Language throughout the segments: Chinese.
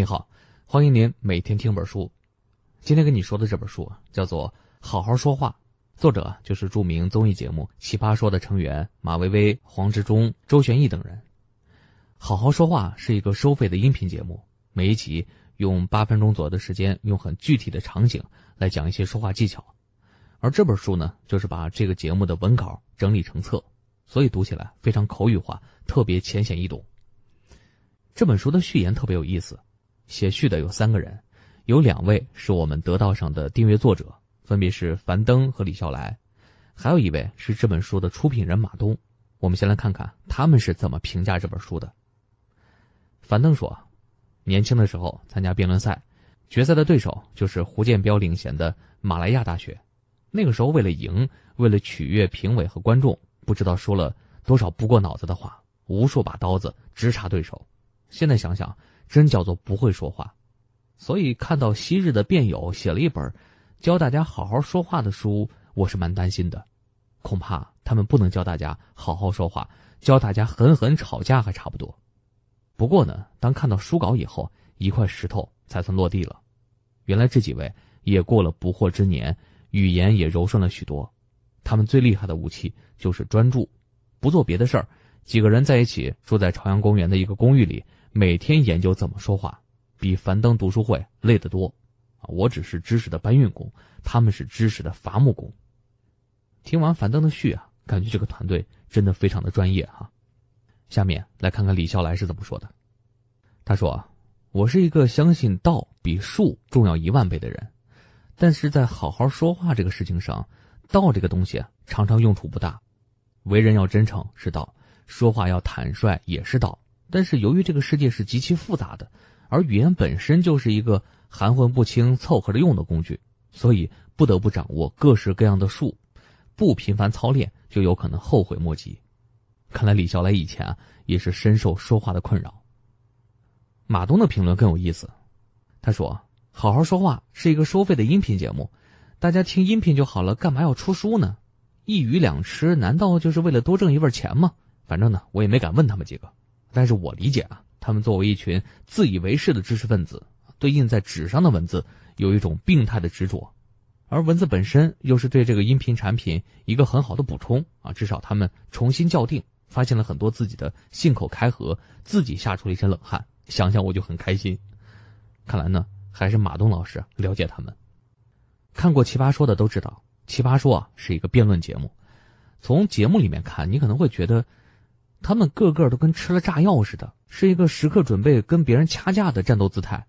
你好，欢迎您每天听本书。今天跟你说的这本书叫做《好好说话》，作者就是著名综艺节目《奇葩说》的成员马薇薇、黄执中、周玄毅等人。《好好说话》是一个收费的音频节目，每一集用八分钟左右的时间，用很具体的场景来讲一些说话技巧。而这本书呢，就是把这个节目的文稿整理成册，所以读起来非常口语化，特别浅显易懂。这本书的序言特别有意思。写序的有三个人，有两位是我们得道上的订阅作者，分别是樊登和李笑来，还有一位是这本书的出品人马东。我们先来看看他们是怎么评价这本书的。樊登说，年轻的时候参加辩论赛，决赛的对手就是胡建彪领衔的马来亚大学，那个时候为了赢，为了取悦评委和观众，不知道说了多少不过脑子的话，无数把刀子直插对手。现在想想。真叫做不会说话，所以看到昔日的辩友写了一本教大家好好说话的书，我是蛮担心的，恐怕他们不能教大家好好说话，教大家狠狠吵架还差不多。不过呢，当看到书稿以后，一块石头才算落地了。原来这几位也过了不惑之年，语言也柔顺了许多。他们最厉害的武器就是专注，不做别的事儿。几个人在一起住在朝阳公园的一个公寓里。每天研究怎么说话，比樊登读书会累得多啊！我只是知识的搬运工，他们是知识的伐木工。听完樊登的序啊，感觉这个团队真的非常的专业哈。下面来看看李笑来是怎么说的。他说：“我是一个相信道比术重要一万倍的人，但是在好好说话这个事情上，道这个东西常常用处不大。为人要真诚是道，说话要坦率也是道。”但是由于这个世界是极其复杂的，而语言本身就是一个含混不清、凑合着用的工具，所以不得不掌握各式各样的术，不频繁操练就有可能后悔莫及。看来李笑来以前也是深受说话的困扰。马东的评论更有意思，他说：“好好说话是一个收费的音频节目，大家听音频就好了，干嘛要出书呢？一鱼两吃，难道就是为了多挣一份钱吗？”反正呢，我也没敢问他们几个。但是我理解啊，他们作为一群自以为是的知识分子，对印在纸上的文字有一种病态的执着，而文字本身又是对这个音频产品一个很好的补充啊。至少他们重新校订，发现了很多自己的信口开河，自己吓出了一身冷汗。想想我就很开心。看来呢，还是马东老师了解他们。看过《奇葩说》的都知道，《奇葩说》啊是一个辩论节目，从节目里面看，你可能会觉得。他们个个都跟吃了炸药似的，是一个时刻准备跟别人掐架的战斗姿态，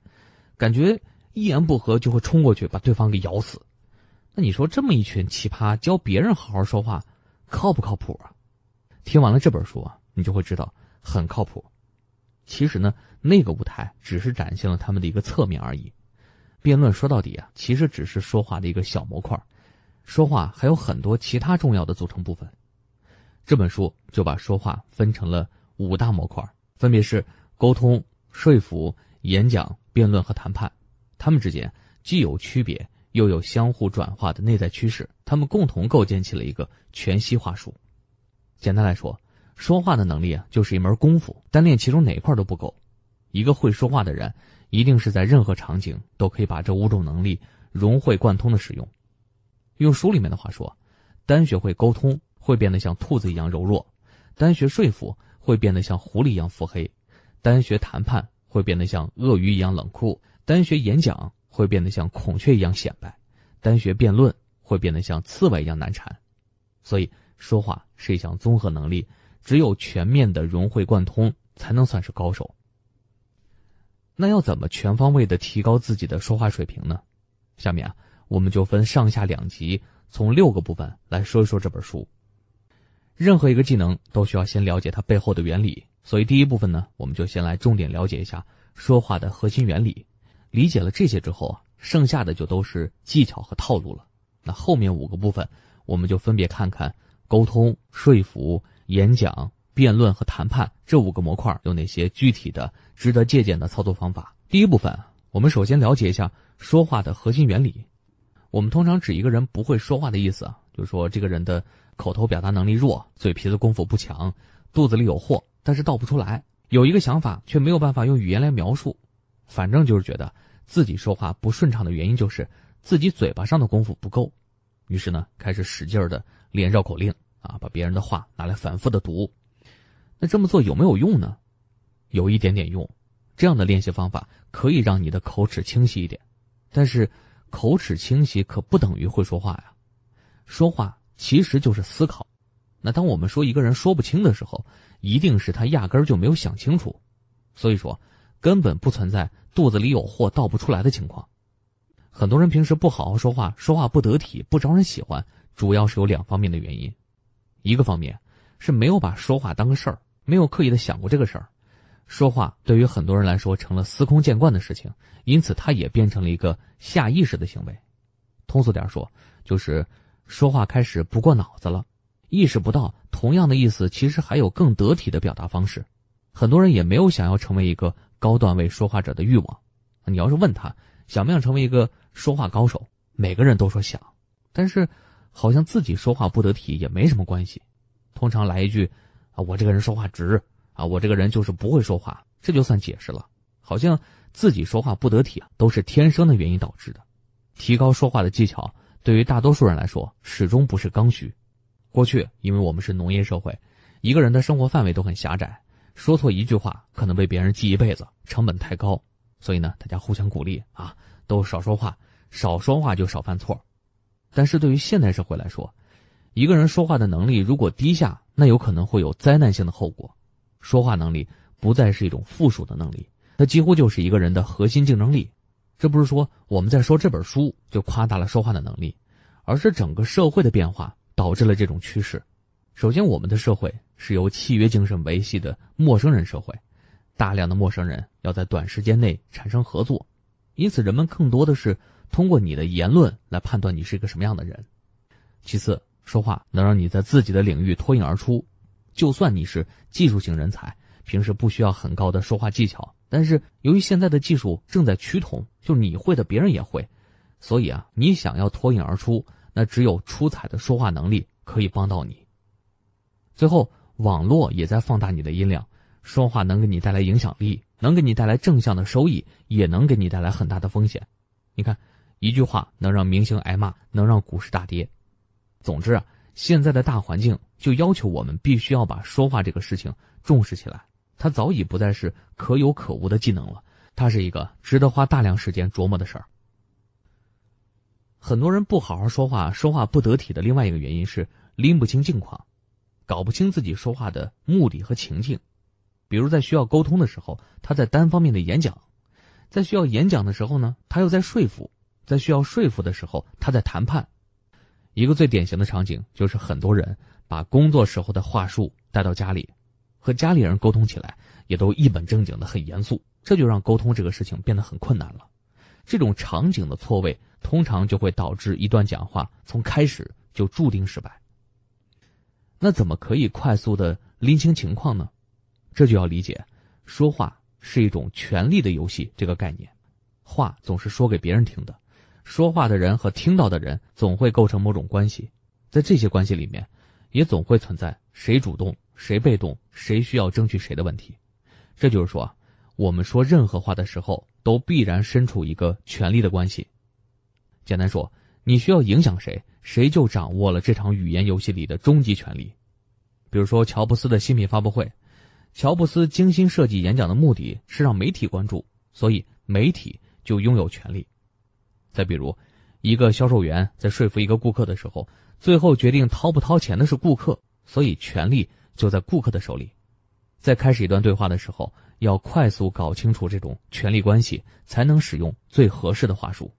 感觉一言不合就会冲过去把对方给咬死。那你说这么一群奇葩教别人好好说话，靠不靠谱啊？听完了这本书啊，你就会知道很靠谱。其实呢，那个舞台只是展现了他们的一个侧面而已。辩论说到底啊，其实只是说话的一个小模块，说话还有很多其他重要的组成部分。这本书就把说话分成了五大模块，分别是沟通、说服、演讲、辩论和谈判。他们之间既有区别，又有相互转化的内在趋势。他们共同构建起了一个全息话术。简单来说，说话的能力啊，就是一门功夫。单练其中哪一块都不够。一个会说话的人，一定是在任何场景都可以把这五种能力融会贯通的使用。用书里面的话说，单学会沟通。会变得像兔子一样柔弱，单学说服会变得像狐狸一样腹黑，单学谈判会变得像鳄鱼一样冷酷，单学演讲会变得像孔雀一样显摆，单学辩论会变得像刺猬一样难缠。所以，说话是一项综合能力，只有全面的融会贯通，才能算是高手。那要怎么全方位的提高自己的说话水平呢？下面啊，我们就分上下两集，从六个部分来说一说这本书。任何一个技能都需要先了解它背后的原理，所以第一部分呢，我们就先来重点了解一下说话的核心原理。理解了这些之后，剩下的就都是技巧和套路了。那后面五个部分，我们就分别看看沟通、说服、演讲、辩论和谈判这五个模块有哪些具体的、值得借鉴的操作方法。第一部分，我们首先了解一下说话的核心原理。我们通常指一个人不会说话的意思啊，就是说这个人的。口头表达能力弱，嘴皮子功夫不强，肚子里有货，但是倒不出来。有一个想法，却没有办法用语言来描述。反正就是觉得自己说话不顺畅的原因，就是自己嘴巴上的功夫不够。于是呢，开始使劲儿的练绕口令，啊，把别人的话拿来反复的读。那这么做有没有用呢？有一点点用。这样的练习方法可以让你的口齿清晰一点，但是口齿清晰可不等于会说话呀。说话。其实就是思考。那当我们说一个人说不清的时候，一定是他压根儿就没有想清楚。所以说，根本不存在肚子里有货倒不出来的情况。很多人平时不好好说话，说话不得体，不招人喜欢，主要是有两方面的原因。一个方面是没有把说话当个事儿，没有刻意的想过这个事儿。说话对于很多人来说成了司空见惯的事情，因此他也变成了一个下意识的行为。通俗点说，就是。说话开始不过脑子了，意识不到同样的意思其实还有更得体的表达方式。很多人也没有想要成为一个高段位说话者的欲望。你要是问他想不想成为一个说话高手，每个人都说想，但是好像自己说话不得体也没什么关系。通常来一句啊，我这个人说话直啊，我这个人就是不会说话，这就算解释了。好像自己说话不得体啊，都是天生的原因导致的。提高说话的技巧。对于大多数人来说，始终不是刚需。过去，因为我们是农业社会，一个人的生活范围都很狭窄，说错一句话可能被别人记一辈子，成本太高。所以呢，大家互相鼓励啊，都少说话，少说话就少犯错。但是对于现代社会来说，一个人说话的能力如果低下，那有可能会有灾难性的后果。说话能力不再是一种附属的能力，它几乎就是一个人的核心竞争力。这不是说我们在说这本书就夸大了说话的能力，而是整个社会的变化导致了这种趋势。首先，我们的社会是由契约精神维系的陌生人社会，大量的陌生人要在短时间内产生合作，因此人们更多的是通过你的言论来判断你是一个什么样的人。其次，说话能让你在自己的领域脱颖而出，就算你是技术型人才，平时不需要很高的说话技巧。但是，由于现在的技术正在趋同，就你会的，别人也会，所以啊，你想要脱颖而出，那只有出彩的说话能力可以帮到你。最后，网络也在放大你的音量，说话能给你带来影响力，能给你带来正向的收益，也能给你带来很大的风险。你看，一句话能让明星挨骂，能让股市大跌。总之啊，现在的大环境就要求我们必须要把说话这个事情重视起来。它早已不再是可有可无的技能了，它是一个值得花大量时间琢磨的事儿。很多人不好好说话，说话不得体的另外一个原因是拎不清境况，搞不清自己说话的目的和情境。比如在需要沟通的时候，他在单方面的演讲；在需要演讲的时候呢，他又在说服；在需要说服的时候，他在谈判。一个最典型的场景就是，很多人把工作时候的话术带到家里。和家里人沟通起来也都一本正经的很严肃，这就让沟通这个事情变得很困难了。这种场景的错位，通常就会导致一段讲话从开始就注定失败。那怎么可以快速的拎清情况呢？这就要理解，说话是一种权力的游戏这个概念。话总是说给别人听的，说话的人和听到的人总会构成某种关系，在这些关系里面，也总会存在谁主动。谁被动，谁需要争取谁的问题，这就是说我们说任何话的时候，都必然身处一个权力的关系。简单说，你需要影响谁，谁就掌握了这场语言游戏里的终极权利。比如说乔布斯的新品发布会，乔布斯精心设计演讲的目的是让媒体关注，所以媒体就拥有权力。再比如，一个销售员在说服一个顾客的时候，最后决定掏不掏钱的是顾客，所以权力。就在顾客的手里，在开始一段对话的时候，要快速搞清楚这种权力关系，才能使用最合适的话术。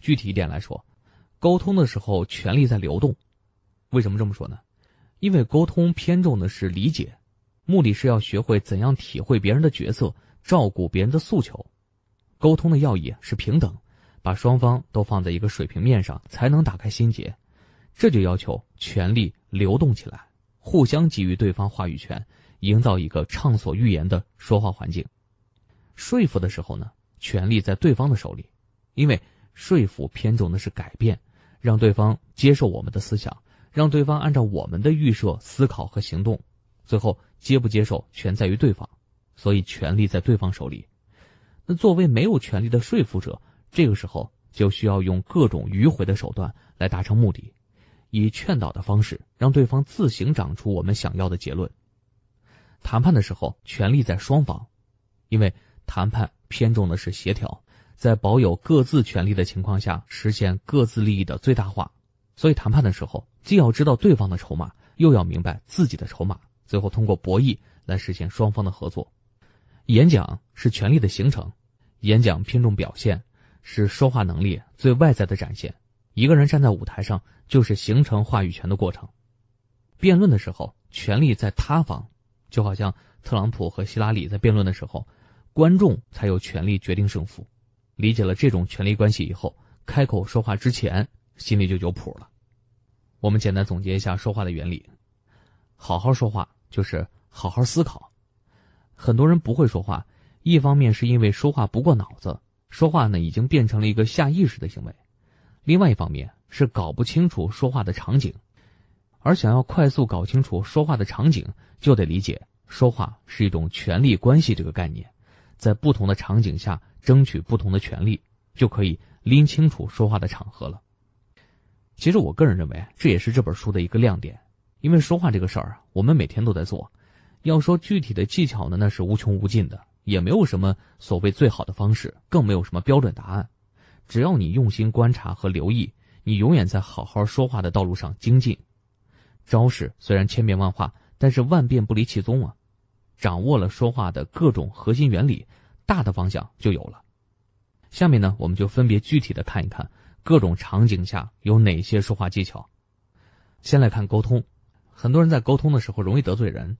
具体一点来说，沟通的时候权力在流动。为什么这么说呢？因为沟通偏重的是理解，目的是要学会怎样体会别人的角色，照顾别人的诉求。沟通的要义是平等，把双方都放在一个水平面上，才能打开心结。这就要求权力流动起来。互相给予对方话语权，营造一个畅所欲言的说话环境。说服的时候呢，权力在对方的手里，因为说服偏重的是改变，让对方接受我们的思想，让对方按照我们的预设思考和行动，最后接不接受全在于对方，所以权力在对方手里。那作为没有权力的说服者，这个时候就需要用各种迂回的手段来达成目的。以劝导的方式让对方自行长出我们想要的结论。谈判的时候，权力在双方，因为谈判偏重的是协调，在保有各自权利的情况下实现各自利益的最大化。所以，谈判的时候既要知道对方的筹码，又要明白自己的筹码，最后通过博弈来实现双方的合作。演讲是权力的形成，演讲偏重表现，是说话能力最外在的展现。一个人站在舞台上。就是形成话语权的过程。辩论的时候，权力在他方，就好像特朗普和希拉里在辩论的时候，观众才有权利决定胜负。理解了这种权力关系以后，开口说话之前，心里就有谱了。我们简单总结一下说话的原理：好好说话就是好好思考。很多人不会说话，一方面是因为说话不过脑子，说话呢已经变成了一个下意识的行为；另外一方面。是搞不清楚说话的场景，而想要快速搞清楚说话的场景，就得理解说话是一种权力关系这个概念，在不同的场景下争取不同的权利，就可以拎清楚说话的场合了。其实我个人认为，这也是这本书的一个亮点，因为说话这个事儿啊，我们每天都在做。要说具体的技巧呢，那是无穷无尽的，也没有什么所谓最好的方式，更没有什么标准答案。只要你用心观察和留意。你永远在好好说话的道路上精进，招式虽然千变万化，但是万变不离其宗啊。掌握了说话的各种核心原理，大的方向就有了。下面呢，我们就分别具体的看一看各种场景下有哪些说话技巧。先来看沟通，很多人在沟通的时候容易得罪人，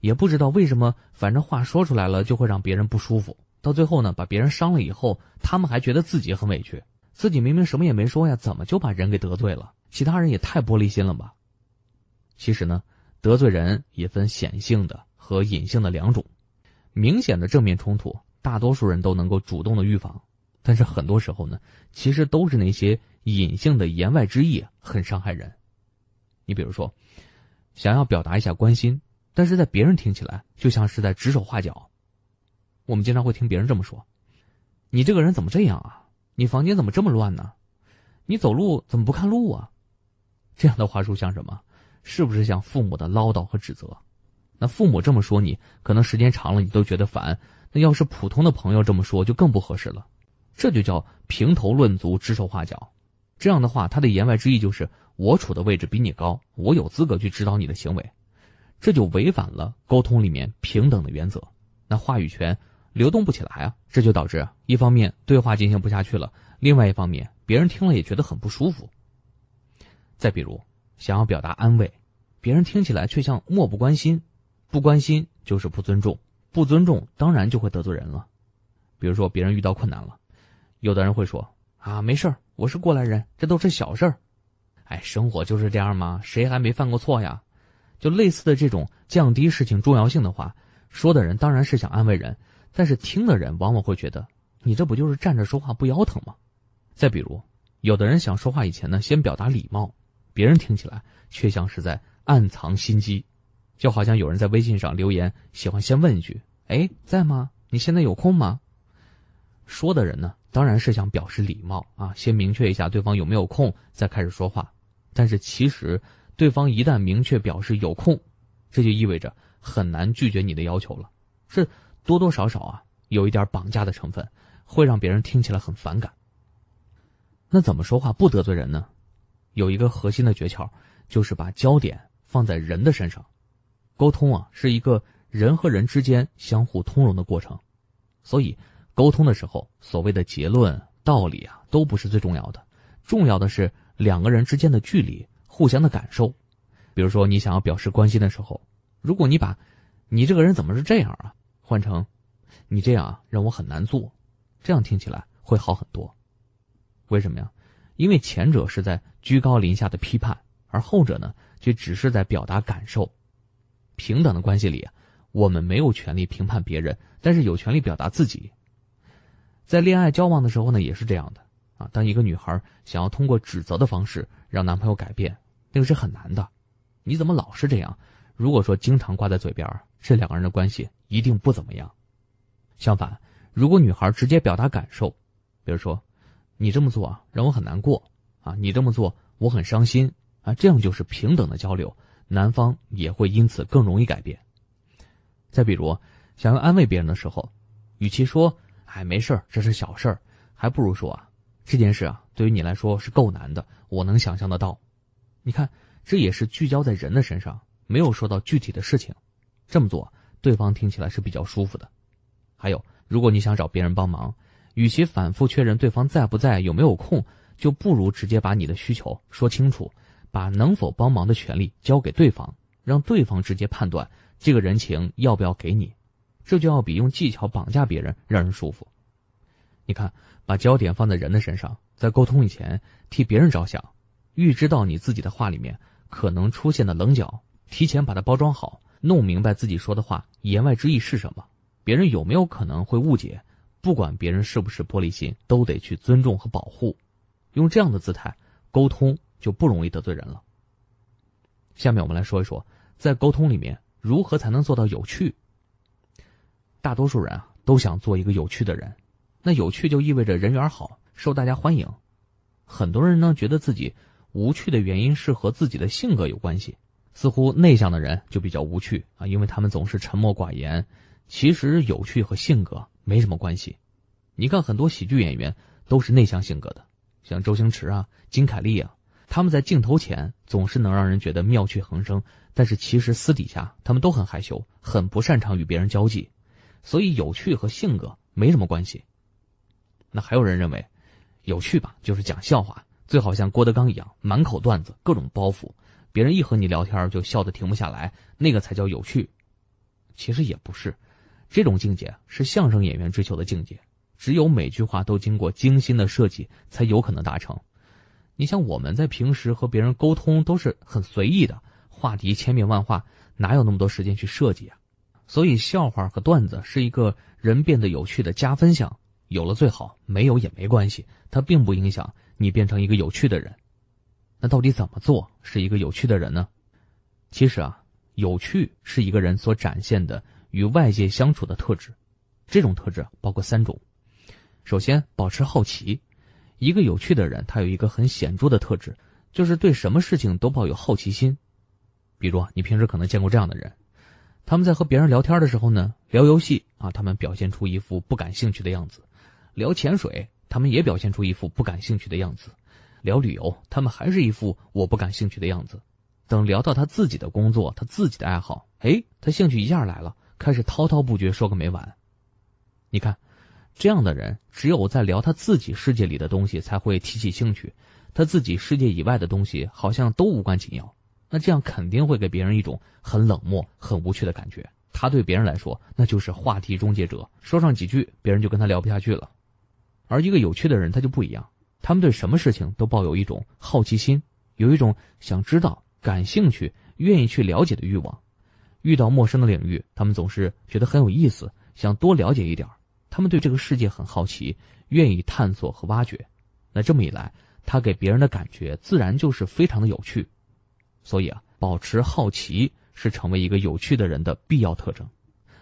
也不知道为什么，反正话说出来了就会让别人不舒服，到最后呢，把别人伤了以后，他们还觉得自己很委屈。自己明明什么也没说呀，怎么就把人给得罪了？其他人也太玻璃心了吧？其实呢，得罪人也分显性的和隐性的两种。明显的正面冲突，大多数人都能够主动的预防。但是很多时候呢，其实都是那些隐性的言外之意很伤害人。你比如说，想要表达一下关心，但是在别人听起来就像是在指手画脚。我们经常会听别人这么说：“你这个人怎么这样啊？”你房间怎么这么乱呢？你走路怎么不看路啊？这样的话术像什么？是不是像父母的唠叨和指责？那父母这么说你，可能时间长了你都觉得烦。那要是普通的朋友这么说，就更不合适了。这就叫评头论足、指手画脚。这样的话，他的言外之意就是我处的位置比你高，我有资格去指导你的行为，这就违反了沟通里面平等的原则。那话语权。流动不起来啊！这就导致一方面对话进行不下去了，另外一方面别人听了也觉得很不舒服。再比如，想要表达安慰，别人听起来却像漠不关心，不关心就是不尊重，不尊重当然就会得罪人了。比如说，别人遇到困难了，有的人会说：“啊，没事儿，我是过来人，这都是小事儿。”哎，生活就是这样嘛，谁还没犯过错呀？就类似的这种降低事情重要性的话，说的人当然是想安慰人。但是听的人往往会觉得，你这不就是站着说话不腰疼吗？再比如，有的人想说话以前呢，先表达礼貌，别人听起来却像是在暗藏心机，就好像有人在微信上留言，喜欢先问一句：“哎，在吗？你现在有空吗？”说的人呢，当然是想表示礼貌啊，先明确一下对方有没有空，再开始说话。但是其实，对方一旦明确表示有空，这就意味着很难拒绝你的要求了，是。多多少少啊，有一点绑架的成分，会让别人听起来很反感。那怎么说话不得罪人呢？有一个核心的诀窍，就是把焦点放在人的身上。沟通啊，是一个人和人之间相互通融的过程。所以，沟通的时候，所谓的结论、道理啊，都不是最重要的。重要的是两个人之间的距离、互相的感受。比如说，你想要表示关心的时候，如果你把“你这个人怎么是这样啊？”换成，你这样让我很难做，这样听起来会好很多。为什么呀？因为前者是在居高临下的批判，而后者呢，却只是在表达感受。平等的关系里，我们没有权利评判别人，但是有权利表达自己。在恋爱交往的时候呢，也是这样的啊。当一个女孩想要通过指责的方式让男朋友改变，那个是很难的。你怎么老是这样？如果说经常挂在嘴边，这两个人的关系。一定不怎么样。相反，如果女孩直接表达感受，比如说“你这么做让我很难过啊，你这么做我很伤心啊”，这样就是平等的交流，男方也会因此更容易改变。再比如，想要安慰别人的时候，与其说“哎，没事这是小事还不如说“啊，这件事啊，对于你来说是够难的，我能想象得到”。你看，这也是聚焦在人的身上，没有说到具体的事情，这么做。对方听起来是比较舒服的。还有，如果你想找别人帮忙，与其反复确认对方在不在、有没有空，就不如直接把你的需求说清楚，把能否帮忙的权利交给对方，让对方直接判断这个人情要不要给你。这就要比用技巧绑架别人让人舒服。你看，把焦点放在人的身上，在沟通以前替别人着想，预知到你自己的话里面可能出现的棱角，提前把它包装好。弄明白自己说的话言外之意是什么，别人有没有可能会误解，不管别人是不是玻璃心，都得去尊重和保护，用这样的姿态沟通就不容易得罪人了。下面我们来说一说在沟通里面如何才能做到有趣。大多数人啊都想做一个有趣的人，那有趣就意味着人缘好，受大家欢迎。很多人呢觉得自己无趣的原因是和自己的性格有关系。似乎内向的人就比较无趣啊，因为他们总是沉默寡言。其实有趣和性格没什么关系。你看很多喜剧演员都是内向性格的，像周星驰啊、金凯利啊，他们在镜头前总是能让人觉得妙趣横生，但是其实私底下他们都很害羞，很不擅长与别人交际。所以有趣和性格没什么关系。那还有人认为，有趣吧，就是讲笑话，最好像郭德纲一样，满口段子，各种包袱。别人一和你聊天就笑得停不下来，那个才叫有趣。其实也不是，这种境界是相声演员追求的境界，只有每句话都经过精心的设计，才有可能达成。你像我们在平时和别人沟通都是很随意的，话题千变万化，哪有那么多时间去设计啊？所以笑话和段子是一个人变得有趣的加分项，有了最好，没有也没关系，它并不影响你变成一个有趣的人。那到底怎么做是一个有趣的人呢？其实啊，有趣是一个人所展现的与外界相处的特质，这种特质包括三种。首先，保持好奇。一个有趣的人，他有一个很显著的特质，就是对什么事情都抱有好奇心。比如啊，你平时可能见过这样的人，他们在和别人聊天的时候呢，聊游戏啊，他们表现出一副不感兴趣的样子；聊潜水，他们也表现出一副不感兴趣的样子。聊旅游，他们还是一副我不感兴趣的样子。等聊到他自己的工作、他自己的爱好，哎，他兴趣一下来了，开始滔滔不绝，说个没完。你看，这样的人只有在聊他自己世界里的东西才会提起兴趣，他自己世界以外的东西好像都无关紧要。那这样肯定会给别人一种很冷漠、很无趣的感觉。他对别人来说，那就是话题终结者，说上几句，别人就跟他聊不下去了。而一个有趣的人，他就不一样。他们对什么事情都抱有一种好奇心，有一种想知道、感兴趣、愿意去了解的欲望。遇到陌生的领域，他们总是觉得很有意思，想多了解一点他们对这个世界很好奇，愿意探索和挖掘。那这么一来，他给别人的感觉自然就是非常的有趣。所以啊，保持好奇是成为一个有趣的人的必要特征。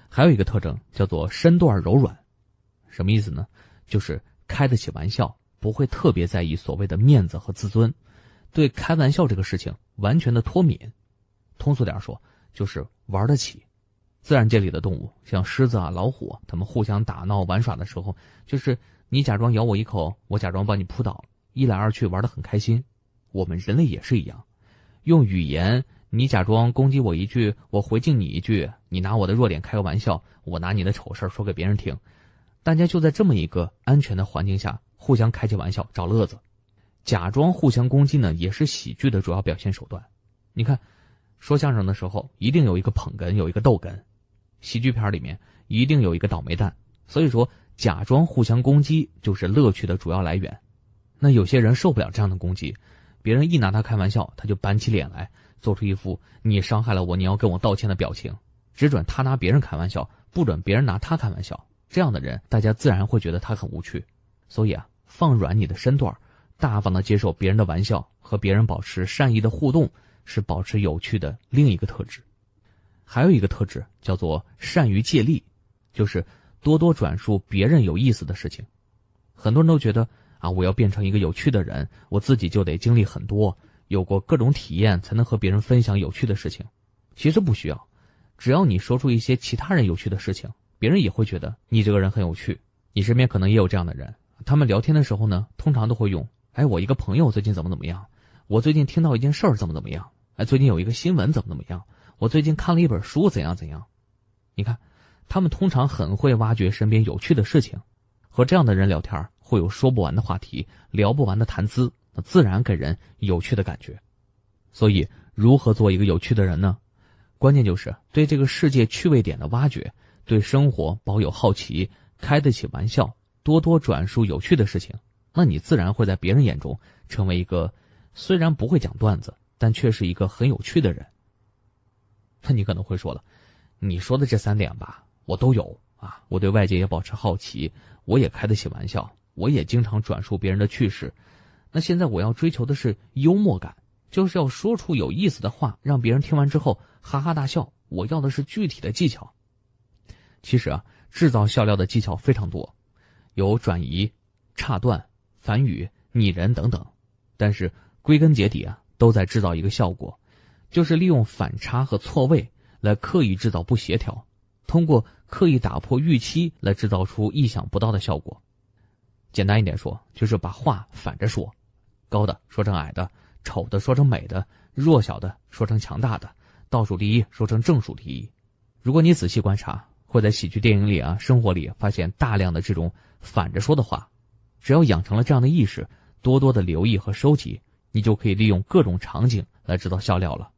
还有一个特征叫做身段柔软，什么意思呢？就是开得起玩笑。不会特别在意所谓的面子和自尊，对开玩笑这个事情完全的脱敏。通俗点说，就是玩得起。自然界里的动物，像狮子啊、老虎，他们互相打闹玩耍的时候，就是你假装咬我一口，我假装把你扑倒，一来二去玩得很开心。我们人类也是一样，用语言，你假装攻击我一句，我回敬你一句，你拿我的弱点开个玩笑，我拿你的丑事说给别人听，大家就在这么一个安全的环境下。互相开起玩笑找乐子，假装互相攻击呢，也是喜剧的主要表现手段。你看，说相声的时候一定有一个捧哏，有一个逗哏；喜剧片里面一定有一个倒霉蛋。所以说，假装互相攻击就是乐趣的主要来源。那有些人受不了这样的攻击，别人一拿他开玩笑，他就板起脸来，做出一副“你伤害了我，你要跟我道歉”的表情，只准他拿别人开玩笑，不准别人拿他开玩笑。这样的人，大家自然会觉得他很无趣。所以啊。放软你的身段，大方的接受别人的玩笑，和别人保持善意的互动，是保持有趣的另一个特质。还有一个特质叫做善于借力，就是多多转述别人有意思的事情。很多人都觉得啊，我要变成一个有趣的人，我自己就得经历很多，有过各种体验，才能和别人分享有趣的事情。其实不需要，只要你说出一些其他人有趣的事情，别人也会觉得你这个人很有趣。你身边可能也有这样的人。他们聊天的时候呢，通常都会用“哎，我一个朋友最近怎么怎么样？我最近听到一件事儿怎么怎么样？哎，最近有一个新闻怎么怎么样？我最近看了一本书怎样怎样？”你看，他们通常很会挖掘身边有趣的事情，和这样的人聊天会有说不完的话题，聊不完的谈资，那自然给人有趣的感觉。所以，如何做一个有趣的人呢？关键就是对这个世界趣味点的挖掘，对生活保有好奇，开得起玩笑。多多转述有趣的事情，那你自然会在别人眼中成为一个虽然不会讲段子，但却是一个很有趣的人。那你可能会说了，你说的这三点吧，我都有啊，我对外界也保持好奇，我也开得起玩笑，我也经常转述别人的趣事。那现在我要追求的是幽默感，就是要说出有意思的话，让别人听完之后哈哈大笑。我要的是具体的技巧。其实啊，制造笑料的技巧非常多。有转移、岔断、反语、拟人等等，但是归根结底啊，都在制造一个效果，就是利用反差和错位来刻意制造不协调，通过刻意打破预期来制造出意想不到的效果。简单一点说，就是把话反着说，高的说成矮的，丑的说成美的，弱小的说成强大的，倒数第一说成正数第一。如果你仔细观察。会在喜剧电影里啊，生活里发现大量的这种反着说的话。只要养成了这样的意识，多多的留意和收集，你就可以利用各种场景来制造笑料了。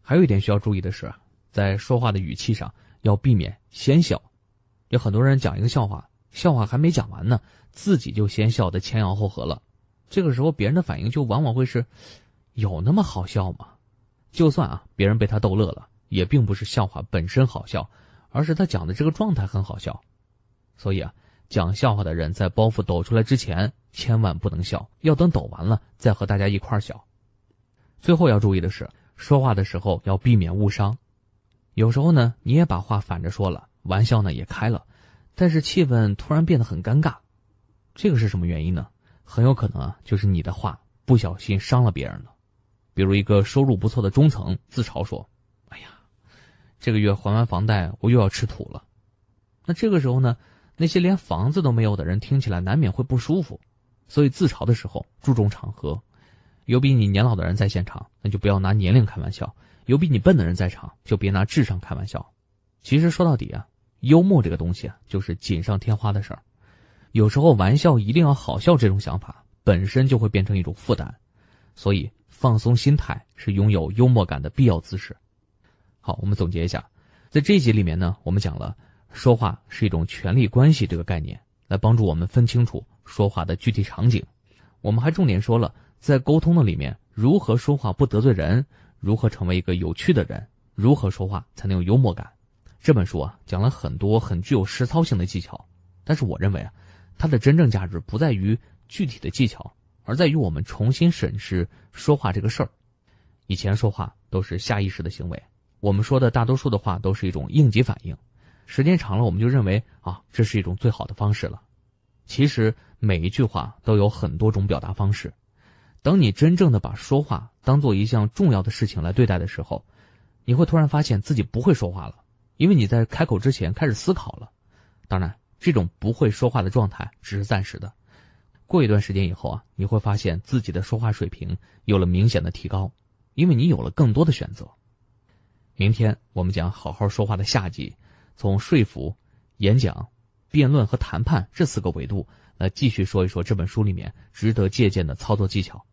还有一点需要注意的是，在说话的语气上要避免先笑。有很多人讲一个笑话，笑话还没讲完呢，自己就先笑得前仰后合了。这个时候别人的反应就往往会是：有那么好笑吗？就算啊，别人被他逗乐了，也并不是笑话本身好笑。而是他讲的这个状态很好笑，所以啊，讲笑话的人在包袱抖出来之前，千万不能笑，要等抖完了再和大家一块笑。最后要注意的是，说话的时候要避免误伤。有时候呢，你也把话反着说了，玩笑呢也开了，但是气氛突然变得很尴尬，这个是什么原因呢？很有可能啊，就是你的话不小心伤了别人了。比如一个收入不错的中层自嘲说。这个月还完房贷，我又要吃土了。那这个时候呢，那些连房子都没有的人听起来难免会不舒服。所以自嘲的时候注重场合，有比你年老的人在现场，那就不要拿年龄开玩笑；有比你笨的人在场，就别拿智商开玩笑。其实说到底啊，幽默这个东西啊，就是锦上添花的事儿。有时候玩笑一定要好笑，这种想法本身就会变成一种负担。所以放松心态是拥有幽默感的必要姿势。好，我们总结一下，在这集里面呢，我们讲了说话是一种权力关系这个概念，来帮助我们分清楚说话的具体场景。我们还重点说了在沟通的里面如何说话不得罪人，如何成为一个有趣的人，如何说话才能有幽默感。这本书啊，讲了很多很具有实操性的技巧，但是我认为啊，它的真正价值不在于具体的技巧，而在于我们重新审视说话这个事儿。以前说话都是下意识的行为。我们说的大多数的话都是一种应急反应，时间长了我们就认为啊这是一种最好的方式了。其实每一句话都有很多种表达方式。等你真正的把说话当做一项重要的事情来对待的时候，你会突然发现自己不会说话了，因为你在开口之前开始思考了。当然，这种不会说话的状态只是暂时的，过一段时间以后啊，你会发现自己的说话水平有了明显的提高，因为你有了更多的选择。明天我们将好好说话的下集，从说服、演讲、辩论和谈判这四个维度来继续说一说这本书里面值得借鉴的操作技巧。